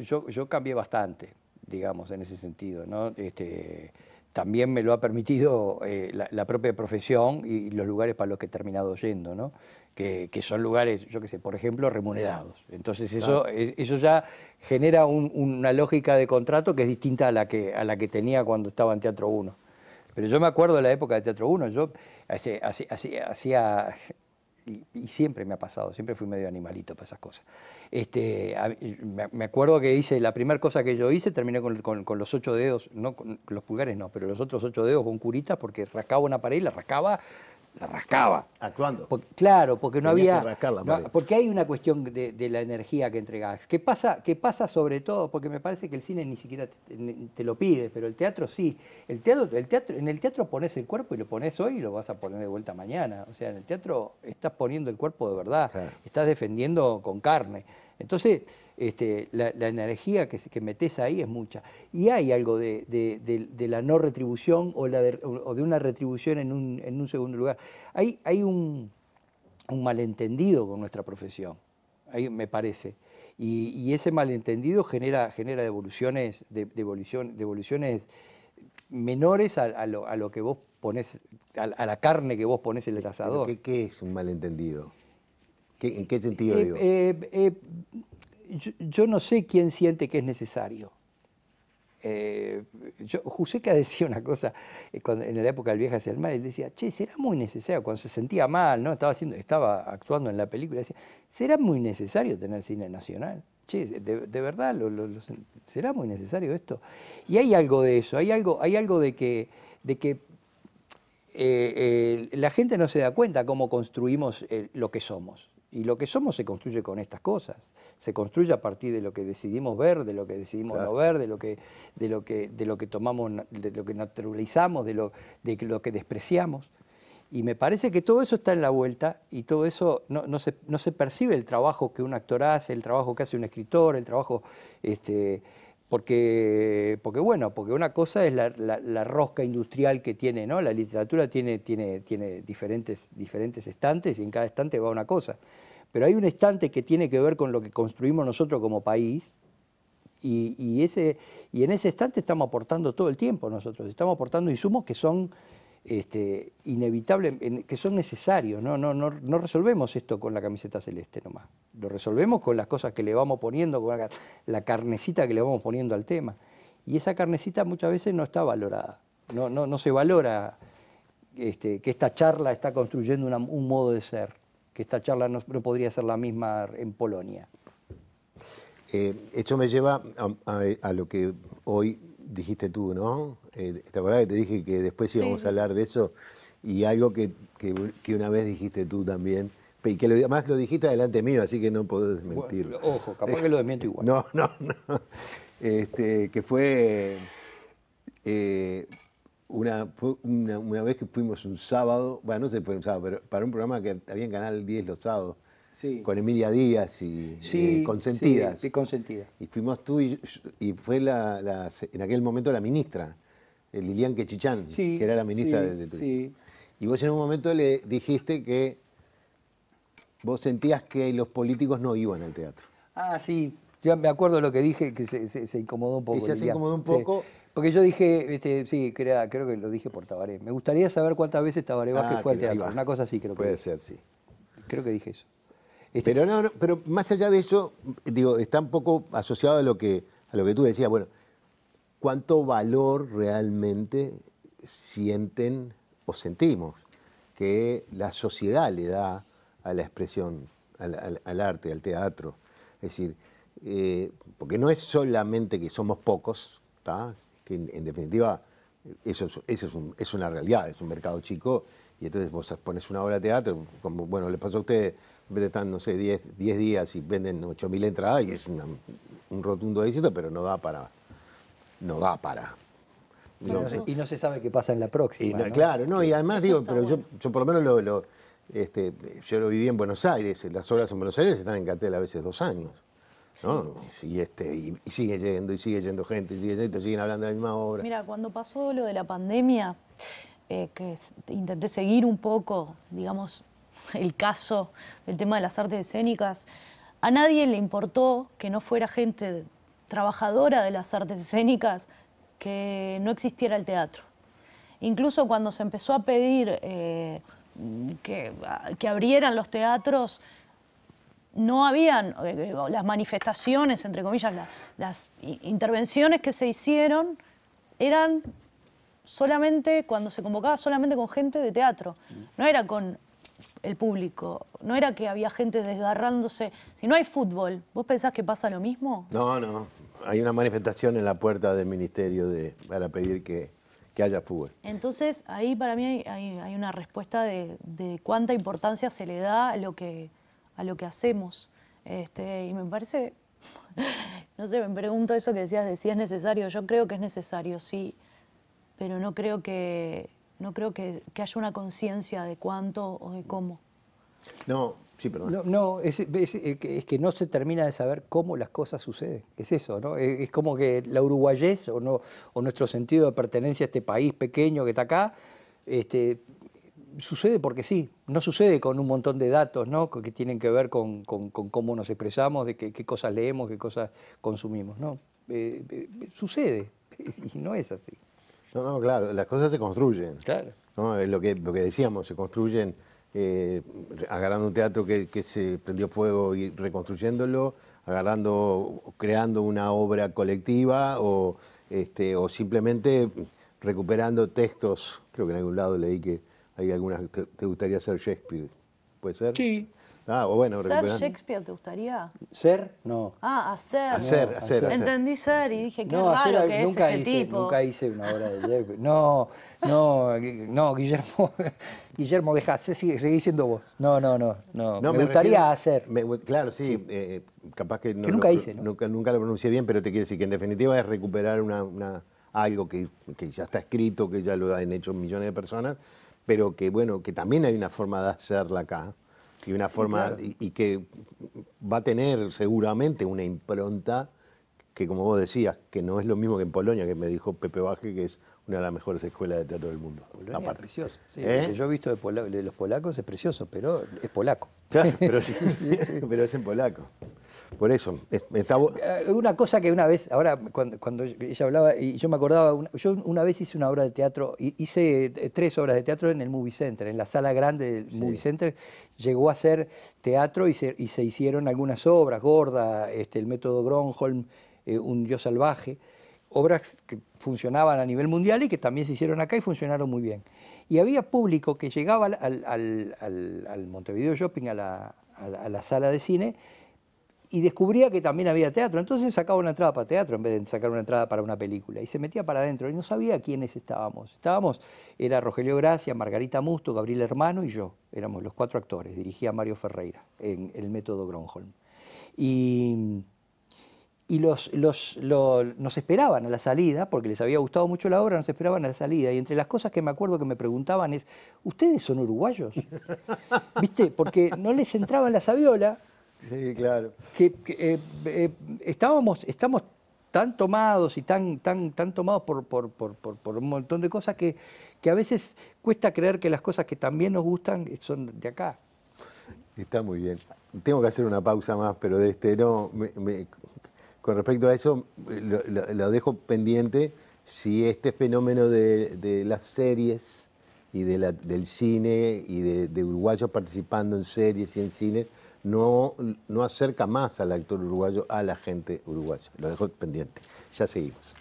yo, cambié bastante, digamos, en ese sentido. ¿no? Este, también me lo ha permitido eh, la, propia profesión y los lugares para los que he terminado yendo, ¿no? Que, son lugares, yo qué sé, por ejemplo, remunerados. Entonces eso, eh, eso ya genera una lógica de contrato que es distinta a la que, a la que tenía cuando estaba en Teatro 1. Pero yo me acuerdo de la época de Teatro 1, yo hacía, hacía y, siempre me ha pasado, siempre fui medio animalito para esas cosas. Este, me, acuerdo que hice, la primera cosa que yo hice, terminé con, los ocho dedos, no con los pulgares no, pero los otros ocho dedos con curitas porque rascaba una pared y la rascaba la rascaba. Actuando. claro, porque no había. porque hay una cuestión de, la energía que entregas. ¿Qué pasa, ¿Qué pasa sobre todo, porque me parece que el cine ni siquiera te, lo pide, pero el teatro sí. El teatro, el teatro, en el teatro pones el cuerpo y lo pones hoy y lo vas a poner de vuelta mañana. O sea, en el teatro estás poniendo el cuerpo de verdad, estás defendiendo con carne. Entonces, este, la, energía que, metes ahí es mucha. Y hay algo de, la no retribución o, de, una retribución en un, segundo lugar. Hay, un, malentendido con nuestra profesión, me parece. Y, ese malentendido genera, genera devoluciones, devolución, devoluciones menores a, lo, que vos pones, a, la carne que vos pones en el asador. qué es un malentendido? ¿Qué, ¿En qué sentido eh, digo? Eh, eh, yo, no sé quién siente que es necesario. Eh, yo, Juseca decía una cosa en la época del viejo hacia el mar, él decía, che, será muy necesario, cuando se sentía mal, ¿no? Estaba, haciendo, estaba actuando en la película, decía, será muy necesario tener cine nacional. Che, de, verdad, será muy necesario esto. Y hay algo de eso, hay algo, hay algo de que, de que la gente no se da cuenta cómo construimos lo que somos. Y lo que somos se construye con estas cosas. Se construye a partir de lo que decidimos ver, de lo que decidimos no ver, de lo que, de lo que, de lo que tomamos, de lo que naturalizamos, de lo, de lo que despreciamos. Y me parece que todo eso está en la vuelta y todo eso no, se, no se percibe el trabajo que un actor hace, el trabajo que hace un escritor, el trabajo este, porque, porque bueno, porque una cosa es la, rosca industrial que tiene, ¿no? La literatura tiene, tiene, tiene diferentes, diferentes estantes y en cada estante va una cosa. Pero hay un estante que tiene que ver con lo que construimos nosotros como país, y, ese, y en ese estante estamos aportando todo el tiempo nosotros, estamos aportando insumos que son este, que son necesarios, ¿no? No, no, resolvemos esto con la camiseta celeste nomás, lo resolvemos con las cosas que le vamos poniendo, con la, carnecita que le vamos poniendo al tema. Y esa carnecita muchas veces no está valorada, no, no, se valora este, que esta charla está construyendo un modo de ser, que esta charla no, podría ser la misma en Polonia. Eh, esto me lleva a lo que hoy dijiste tú, ¿no? Eh, ¿Te acordás que te dije que después íbamos a hablar de eso? Y algo que, una vez dijiste tú también, y que además lo dijiste delante mío, así que no podés desmentirlo. ojo, capaz que lo desmiento eh, igual. no, no, no. Este, que fue, eh, una, una, una, vez que fuimos un sábado, bueno, no sé si fue un sábado, pero para un programa que había en Canal 10 los sábados, con Emilia Díaz y eh, Consentidas. consentida. Y fuimos tú y, fue la, en aquel momento la ministra, eh, Lilian Quechichán, que era la ministra de, Y vos en un momento le dijiste que vos sentías que los políticos no iban al teatro. Ah, sí. Yo me acuerdo lo que dije, que se, incomodó un poco. se incomodó un poco. Porque yo dije, este, sí, creo, que lo dije por Tabaré. Me gustaría saber cuántas veces Tabaré Vázquez que ah, fue al teatro. Una cosa así, creo que. Puede ser, sí. Creo que dije eso. Este, pero, no, pero más allá de eso, digo, está un poco asociado a lo que, a lo que tú decías. Bueno, ¿cuánto valor realmente sienten o sentimos que la sociedad le da a la expresión, al, arte, al teatro? Es decir, eh, porque no es solamente que somos pocos, que en, definitiva eso, eso es una realidad, es un mercado chico y entonces vos pones una obra de teatro, como bueno, le pasó a ustedes, están, no sé, 10 días y venden 8.000 entradas y es un rotundo éxito, pero no da para. No da para. y no se sabe qué pasa en la próxima. Claro, no, y además digo, pero yo, por lo menos lo, este, yo lo viví en Buenos Aires, las obras en Buenos Aires están en cartel a veces dos años. ¿no? Y, este, y, sigue yendo, y sigue yendo gente, y sigue siguen hablando de la misma obra. Mira, cuando pasó lo de la pandemia, eh, que intenté seguir un poco, digamos, el caso del tema de las artes escénicas, a nadie le importó que no fuera gente trabajadora de las artes escénicas que no existiera el teatro. Incluso cuando se empezó a pedir eh, que, que, abrieran los teatros, no habían eh, las manifestaciones, entre comillas, las intervenciones que se hicieron eran solamente, cuando se convocaba solamente con gente de teatro, mm. no era con el público, no era que había gente desgarrándose. Si no hay fútbol, ¿vos pensás que pasa lo mismo? No, no, hay una manifestación en la puerta del ministerio para pedir que, haya fútbol. Entonces, ahí para mí hay, una respuesta de, cuánta importancia se le da a lo que, a lo que hacemos. Este, y me parece, no sé, me pregunto eso que decías de si es necesario. Yo creo que es necesario, sí pero no creo que, no creo que, haya una conciencia de cuánto o de cómo. No, sí, perdón. No, es, que no se termina de saber cómo las cosas suceden. Es eso, ¿no? Es, como que la uruguayez o, no, o nuestro sentido de pertenencia a este país pequeño que está acá, este, sucede porque sí, no sucede con un montón de datos ¿no? que tienen que ver con, cómo nos expresamos, de qué, cosas leemos, qué cosas consumimos. No, eh, eh, sucede y no es así. No, no, claro, las cosas se construyen. Claro. ¿no? Lo, que, lo que decíamos, se construyen eh, agarrando un teatro que, se prendió fuego y reconstruyéndolo, agarrando, creando una obra colectiva o, este, o simplemente recuperando textos. Creo que en algún lado leí que hay algunas que te gustaría ser Shakespeare. ¿Puede ser? Sí, Ah, bueno, ¿Ser Shakespeare te gustaría? ¿Ser? No. Ah, hacer. Hacer, hacer, Entendí ser y dije, qué no, que nunca es este tipo. Nunca hice una obra de Shakespeare. No, no, no, Guillermo, Guillermo, deja, sigue, seguí siendo vos. No, no, no, no. me, gustaría hacer. claro, sí, eh, eh, capaz que, nunca lo, hice, Nunca, nunca lo pronuncié bien, pero te quiero decir que en definitiva es recuperar una, una algo que, que ya está escrito, que ya lo han hecho millones de personas, pero que bueno, que también hay una forma de hacerla acá y una forma y, que va a tener seguramente una impronta que como vos decías, que no es lo mismo que en Polonia, que me dijo Pepe Baje, que es una de las mejores escuelas de teatro del mundo. Polonia precioso. ¿Eh? que yo he visto de, los polacos es precioso, pero es polaco. Claro, pero, es en polaco. Por eso, Una cosa que una vez, ahora cuando, ella hablaba, y yo me acordaba, yo una vez hice una obra de teatro, hice eh, tres obras de teatro en el Movie Center, en la sala grande del Movie Center, llegó a ser teatro y se, hicieron algunas obras, Gorda, este, el método Gronholm, eh, un Dios Salvaje, obras que funcionaban a nivel mundial y que también se hicieron acá y funcionaron muy bien. Y había público que llegaba al, Montevideo Shopping, a la, sala de cine, y descubría que también había teatro. Entonces sacaba una entrada para teatro en vez de sacar una entrada para una película. Y se metía para adentro y no sabía quiénes estábamos. Estábamos, era Rogelio Gracia, Margarita Musto, Gabriel Hermano y yo. Éramos los cuatro actores. Dirigía Mario Ferreira en el método Gronholm. Y y los, los, nos esperaban a la salida, porque les había gustado mucho la obra, nos esperaban a la salida. Y entre las cosas que me acuerdo que me preguntaban es, ¿ustedes son uruguayos? ¿Viste? Porque no les entraba la sabiola. Sí, claro. Que, eh, eh, estábamos, estamos tan tomados y tan, tan, tan tomados por, por, un montón de cosas que, que a veces cuesta creer que las cosas que también nos gustan eh, son de acá. Está muy bien. Tengo que hacer una pausa más, pero de este no, me con respecto a eso, eh, lo, dejo pendiente si este fenómeno de, las series y del cine y de, uruguayos participando en series y en cine no, no acerca más al actor uruguayo a la gente uruguaya. Lo dejo pendiente. Ya seguimos.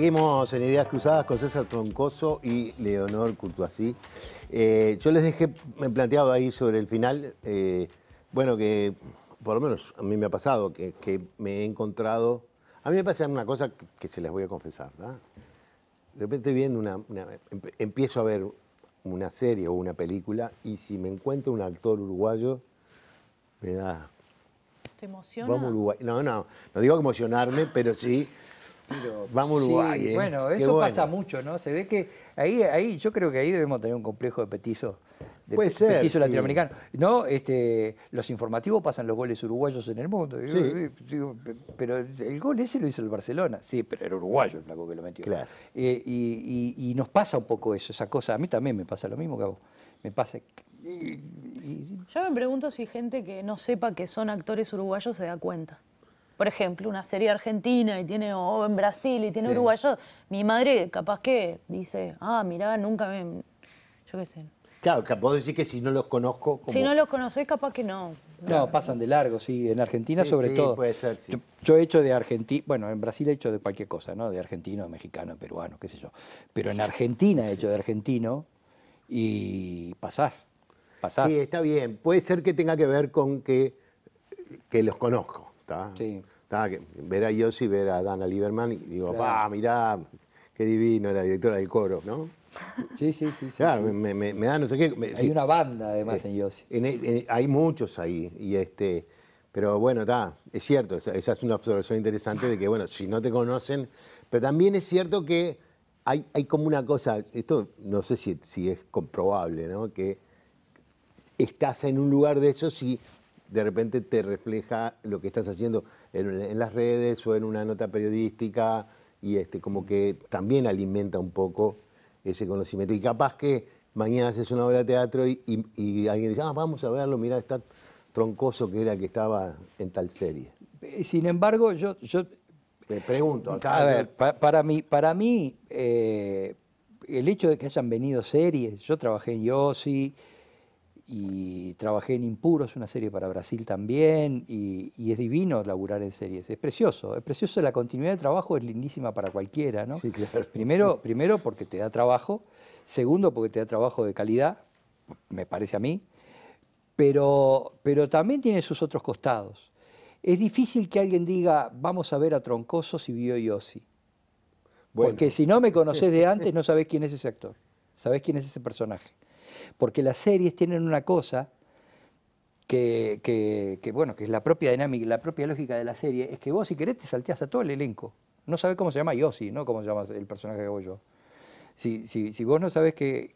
Seguimos en Ideas Cruzadas con César Troncoso y Leonor Courtoisí. Eh, yo les dejé planteado ahí sobre el final, eh, bueno, que por lo menos a mí me ha pasado, que, me he encontrado... A mí me pasa una cosa que se les voy a confesar, De repente viendo una, empiezo a ver una serie o una película y si me encuentro un actor uruguayo, me da... ¿Te emociona? Vamos Uruguay. No, no, no digo emocionarme, pero sí Vamos Uruguay. Eh. Bueno, eso pasa mucho, ¿no? Se ve que ahí, ahí, yo creo que ahí debemos tener un complejo de petizo. petizo latinoamericano. No, este, los informativos pasan los goles uruguayos en el mundo. Eh, pero el gol ese lo hizo el Barcelona. Sí, pero era uruguayo el flaco que lo metió. Eh, y, nos pasa un poco eso, esa cosa. A mí también me pasa lo mismo que Me pasa. Yo me pregunto si gente que no sepa que son actores uruguayos se da cuenta por ejemplo, una serie argentina y tiene, o en Brasil y tiene uruguayo, mi madre capaz que dice, ah, mira, nunca me. Yo qué sé. Claro, vos decir que si no los conozco. Si no los conocés, capaz que no. No, pasan de largo, sí. En Argentina, sobre sobre sí, todo. Puede ser, yo, he hecho de Argentina. Bueno, en Brasil he hecho de cualquier cosa, ¿no? De argentino, mexicano, peruano, qué sé yo. Pero en Argentina he hecho de argentino y pasás. Pasás. Sí, está bien. Puede ser que tenga que ver con que, que los conozco. Sí. Ver a Yossi, ver a Dana Lieberman, y digo, claro. pa, mirá, qué divino, la directora del coro, ¿no? Sí, sí, sí. Me, da no sé qué. hay una banda además en Yossi. E, hay muchos ahí, y este... Pero bueno, está, es cierto, esa, es una observación interesante de que, bueno, si no te conocen, pero también es cierto que hay, hay como una cosa, esto no sé si, si es comprobable, ¿no? Que estás en un lugar de esos y de repente te refleja lo que estás haciendo en, las redes o en una nota periodística y este, como que también alimenta un poco ese conocimiento. Y capaz que mañana haces una obra de teatro y, alguien dice, ah, vamos a verlo, mirá, está troncoso que era que estaba en tal serie. Eh, sin embargo, yo... yo pregunto. a ver, para, mí, para mí eh, el hecho de que hayan venido series, yo trabajé en Yossi, y trabajé en Impuros, una serie para Brasil también, y, es divino laburar en series, es precioso, es precioso, la continuidad de trabajo es lindísima para cualquiera, ¿no? Sí, claro. Primero, primero porque te da trabajo, segundo porque te da trabajo de calidad, me parece a mí, pero, pero también tiene sus otros costados. Es difícil que alguien diga, vamos a ver a Troncosos y vio y Porque si no me conoces de antes, no sabés quién es ese actor, sabés quién es ese personaje. Porque las series tienen una cosa que, bueno, que es la propia dinámica, la propia lógica de la serie, es que vos si querés te salteás a todo el elenco. No sabés cómo se llama Yossi, ¿no? Cómo se llama el personaje que hago yo. Si, vos no sabés que,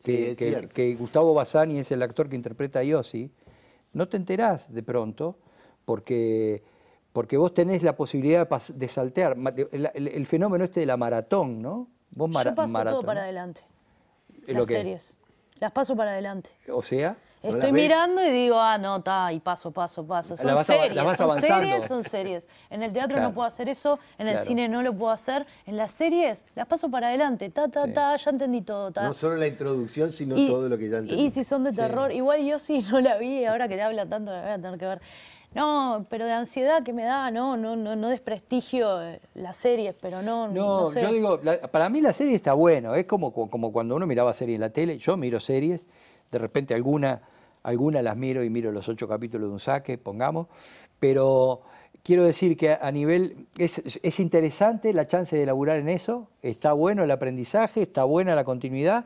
que, Gustavo Bassani es el actor que interpreta a Yossi, no te enterás de pronto porque, porque vos tenés la posibilidad de saltear. El, fenómeno este de la maratón, ¿no? Vos maratón, todo para adelante. Las series. Las paso para adelante. O sea. Estoy mirando y digo, ah, no, está, y paso, paso, paso. Son series, son series, son series. En el teatro no puedo hacer eso, en el cine no lo puedo hacer, en las series las paso para adelante, ta, ta, ta, ya entendí todo, No solo la introducción, sino todo lo que ya entendí. Y si son de terror, igual yo sí no la vi, ahora que te habla tanto me voy a tener que ver no, pero de ansiedad que me da, no, no, no, no desprestigio eh, las series, pero no. No, no yo digo, para mí la serie está bueno, es como, como cuando uno miraba series en la tele, yo miro series, de repente alguna, alguna las miro y miro los ocho capítulos de un saque, pongamos, pero quiero decir que a nivel, es, interesante la chance de laburar en eso, está bueno el aprendizaje, está buena la continuidad,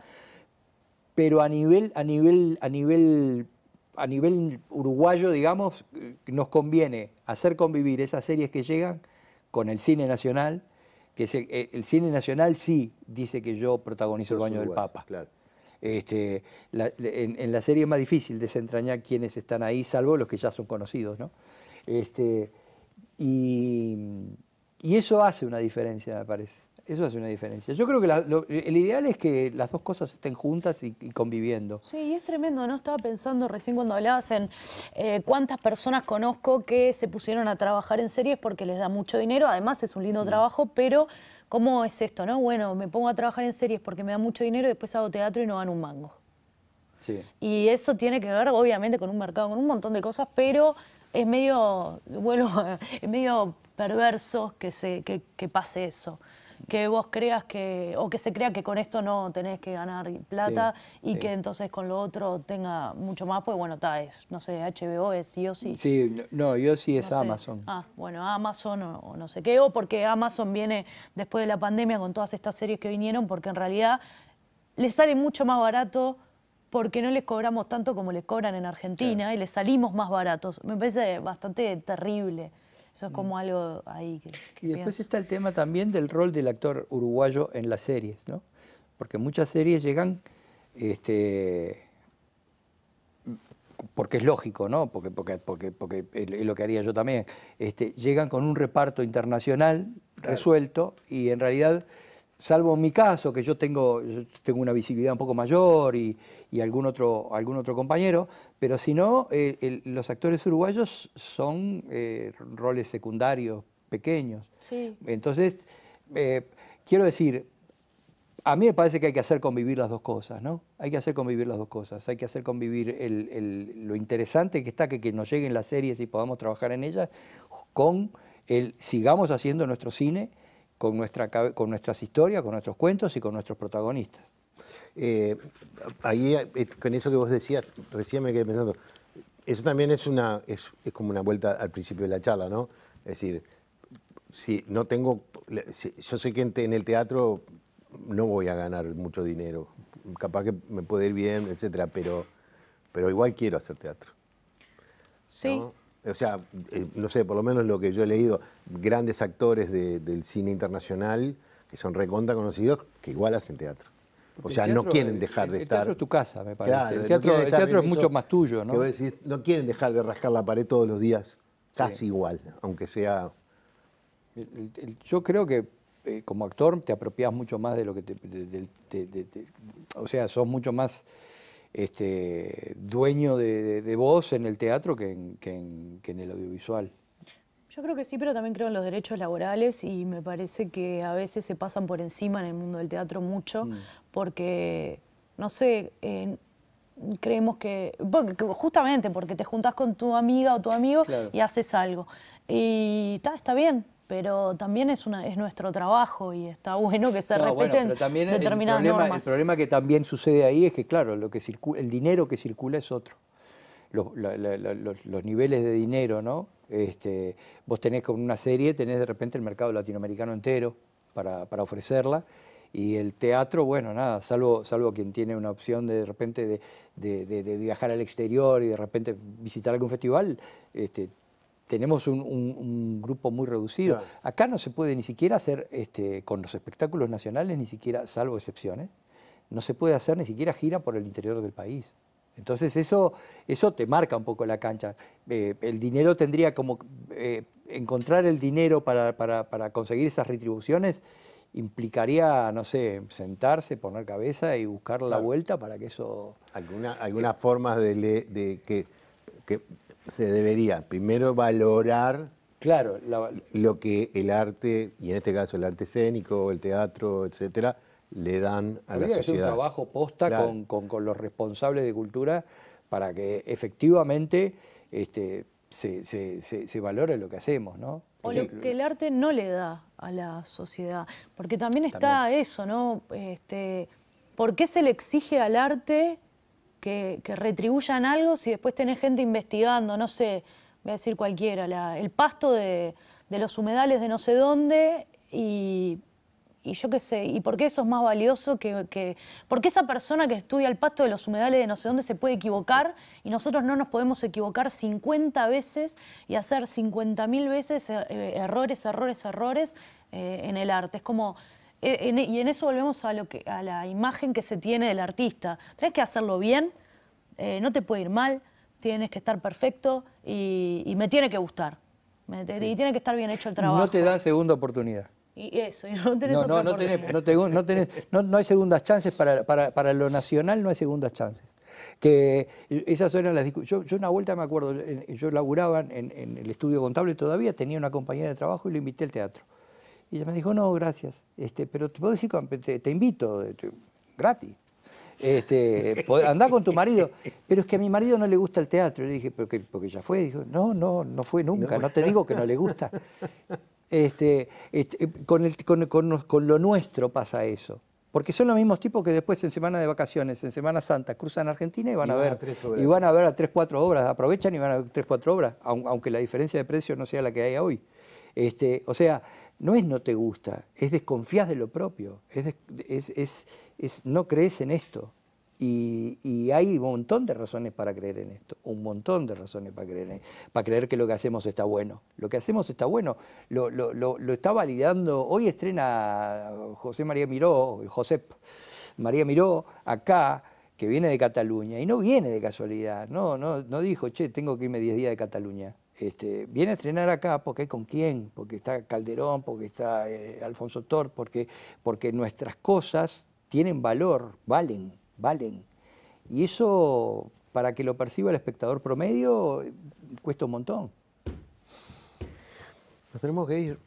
pero a nivel, a nivel, a nivel a nivel uruguayo, digamos, nos conviene hacer convivir esas series que llegan con el cine nacional, que eh, el, cine nacional sí dice que yo protagonizo el baño del Papa. Este, en, la serie es más difícil desentrañar quienes están ahí, salvo los que ya son conocidos, ¿no? Este, y eso hace una diferencia, me parece. Eso hace una diferencia. Yo creo que el ideal es que las dos cosas estén juntas y, conviviendo. Sí, y es tremendo, ¿no? Estaba pensando recién cuando hablabas en eh, cuántas personas conozco que se pusieron a trabajar en series porque les da mucho dinero, además es un lindo mm. trabajo, pero ¿cómo es esto, no? Bueno, me pongo a trabajar en series porque me da mucho dinero y después hago teatro y no dan un mango. Y eso tiene que ver, obviamente, con un mercado, con un montón de cosas, pero es medio, bueno, es medio perverso que, se, que pase eso que vos creas que, o que se crea que con esto no tenés que ganar plata y que entonces con lo otro tenga mucho más, pues bueno, está, es, no sé, HBO es Yossi. Sí, no, yo sí es Amazon. Ah, bueno, Amazon o, no sé qué, o porque Amazon viene después de la pandemia con todas estas series que vinieron, porque en realidad les sale mucho más barato porque no les cobramos tanto como les cobran en Argentina y les salimos más baratos. Me parece bastante terrible. Eso es mm. como algo ahí que... y después está el tema también del rol del actor uruguayo en las series, ¿no? Porque muchas series llegan, este, porque es lógico, ¿no? Porque, porque, porque, porque es lo que haría yo también, este, llegan con un reparto internacional resuelto y en realidad salvo en mi caso, que yo tengo, tengo una visibilidad un poco mayor y, y algún, otro, algún otro compañero, pero si no, los actores uruguayos son eh, roles secundarios, pequeños. Entonces, eh, quiero decir, a mí me parece que hay que hacer convivir las dos cosas, ¿no? Hay que hacer convivir las dos cosas, hay que hacer convivir el, lo interesante que está que, que nos lleguen las series y podamos trabajar en ellas con el sigamos haciendo nuestro cine con, nuestra, con nuestras historias, con nuestros cuentos y con nuestros protagonistas. Eh, ahí, eh, con eso que vos decías, recién me quedé pensando, eso también es, una, es, como una vuelta al principio de la charla, ¿no? Es decir, si no tengo, yo sé que en, el teatro no voy a ganar mucho dinero, capaz que me puede ir bien, etcétera, pero, pero igual quiero hacer teatro. Sí o sea, eh, no sé, por lo menos lo que yo he leído, grandes actores del cine internacional que son recontra conocidos, que igual hacen teatro. o sea, no quieren dejar de estar. El teatro es tu casa, me parece. el teatro, es mucho más tuyo, ¿no? no quieren dejar de rascar la pared todos los días, casi igual, aunque sea. yo creo que eh, como actor te apropias mucho más de lo que te. o sea, sos mucho más este, dueño de, voz en el teatro que en, el audiovisual. Yo creo que sí, pero también creo en los derechos laborales y me parece que a veces se pasan por encima en el mundo del teatro mucho mm. porque, no sé, eh, creemos que, justamente porque te juntas con tu amiga o tu amigo y haces algo. Y está, está bien, pero también es, una, es nuestro trabajo y está bueno que se respeten el problema, problema que también sucede ahí es que, claro, lo que el dinero que circula es otro. Los, niveles de dinero, ¿no? Este, vos tenés con una serie, tenés de repente el mercado latinoamericano entero para, ofrecerla. Y el teatro, bueno, nada, salvo, salvo quien tiene una opción de, de repente de, viajar al exterior y de repente visitar algún festival, este, tenemos un, grupo muy reducido. Acá no se puede ni siquiera hacer, este, con los espectáculos nacionales, ni siquiera, salvo excepciones, no se puede hacer ni siquiera gira por el interior del país. Entonces eso, eso te marca un poco la cancha. Eh, el dinero tendría como eh, encontrar el dinero para, conseguir esas retribuciones implicaría, no sé, sentarse, poner cabeza y buscar la vuelta para que eso... Alguna, algunas formas de, que se debería primero valorar claro, lo que el arte, y en este caso el arte escénico, el teatro, etcétera, le dan a la sociedad. un trabajo posta con, los responsables de cultura para que efectivamente este, se, valore lo que hacemos, ¿no? O lo que el arte no le da a la sociedad. Porque también está eso, ¿no? Este, ¿Por qué se le exige al arte que, retribuyan algo si después tenés gente investigando, no sé, voy a decir cualquiera, el pasto de, los humedales de no sé dónde y, yo qué sé, y por qué eso es más valioso que, porque esa persona que estudia el pasto de los humedales de no sé dónde se puede equivocar y nosotros no nos podemos equivocar 50 veces y hacer 50.000 veces eh, errores, errores, errores eh, en el arte? Es como eh, e, y en eso volvemos a, lo que, a la imagen que se tiene del artista. Tenés que hacerlo bien, eh, no te puede ir mal, tienes que estar perfecto y, me tiene que gustar. Y tiene que estar bien hecho el trabajo. No te da segunda oportunidad. Y eso, no tenés no, hay segundas chances para, para, para, lo nacional, no hay segundas chances. Que esas eran las Yo, una vuelta me acuerdo, yo laburaba en, en el estudio contable todavía, tenía una compañera de trabajo y lo invité al teatro. Y ella me dijo, no, gracias, este, pero te puedo decir, te, te invito, este, gratis. Este, anda con tu marido. Pero es que a mi marido no le gusta el teatro. Le dije, porque porque ya fue. Dijo, no, no, no fue nunca. No, te digo que no le gusta. Este, este con, el, con, lo nuestro pasa eso. Porque son los mismos tipos que después en semana de vacaciones, en Semana Santa, cruzan Argentina y van, a, ver, y van a ver a tres, cuatro obras, aprovechan y van a ver tres, cuatro obras, aunque la diferencia de precio no sea la que hay hoy. Este, o sea, no es no te gusta, es desconfías de lo propio, es, es, no crees en esto. Y, hay un montón de razones para creer en esto, un montón de razones para creer, para creer que lo que hacemos está bueno. Lo que hacemos está bueno, lo, está validando. Hoy estrena José María Miró, José María Miró, acá, que viene de Cataluña, y no viene de casualidad, no, no, no dijo, che, tengo que irme 10 días de Cataluña. Este, viene a estrenar acá porque con quién, porque está Calderón, porque está eh, Alfonso Tor, porque, porque nuestras cosas tienen valor, valen, valen. Y eso, para que lo perciba el espectador promedio, cuesta un montón. Nos tenemos que ir.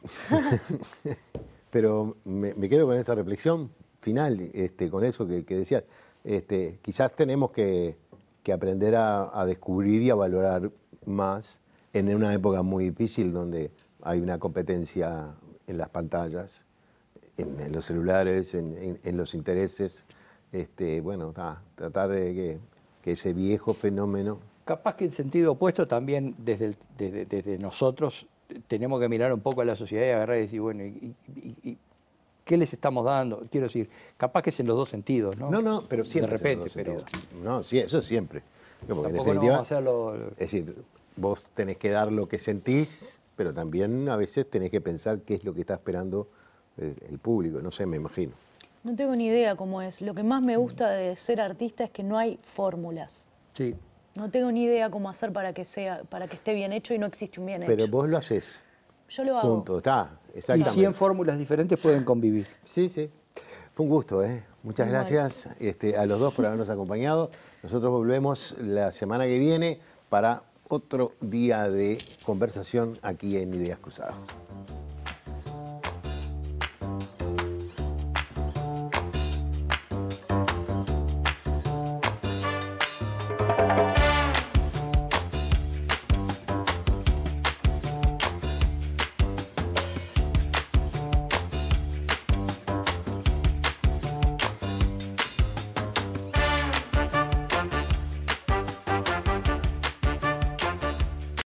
Pero me, quedo con esa reflexión final, este, con eso que, decías. Este, quizás tenemos que, aprender a, descubrir y a valorar más en una época muy difícil donde hay una competencia en las pantallas, en, los celulares, en, los intereses. Este, bueno, tratar de que, ese viejo fenómeno... Capaz que en sentido opuesto también desde, desde, nosotros tenemos que mirar un poco a la sociedad y agarrar y decir, bueno, y, ¿qué les estamos dando? Quiero decir, capaz que es en los dos sentidos, ¿no? No, no, pero siempre. De repente, pero... No, sí, eso siempre. Tampoco vamos a hacerlo... Es vos tenés que dar lo que sentís, pero también a veces tenés que pensar qué es lo que está esperando eh, el, público, no sé, me imagino. No tengo ni idea cómo es. Lo que más me gusta de ser artista es que no hay fórmulas. Sí. No tengo ni idea cómo hacer para que sea, para que esté bien hecho y no existe un bien hecho. Pero vos lo haces. Yo lo hago. Punto, está, exactamente. Y 100 fórmulas diferentes pueden convivir. Sí, sí. Fue un gusto, ¿eh? Muchas gracias este, a los dos por habernos acompañado. Nosotros volvemos la semana que viene para otro día de conversación aquí en Ideas Cruzadas.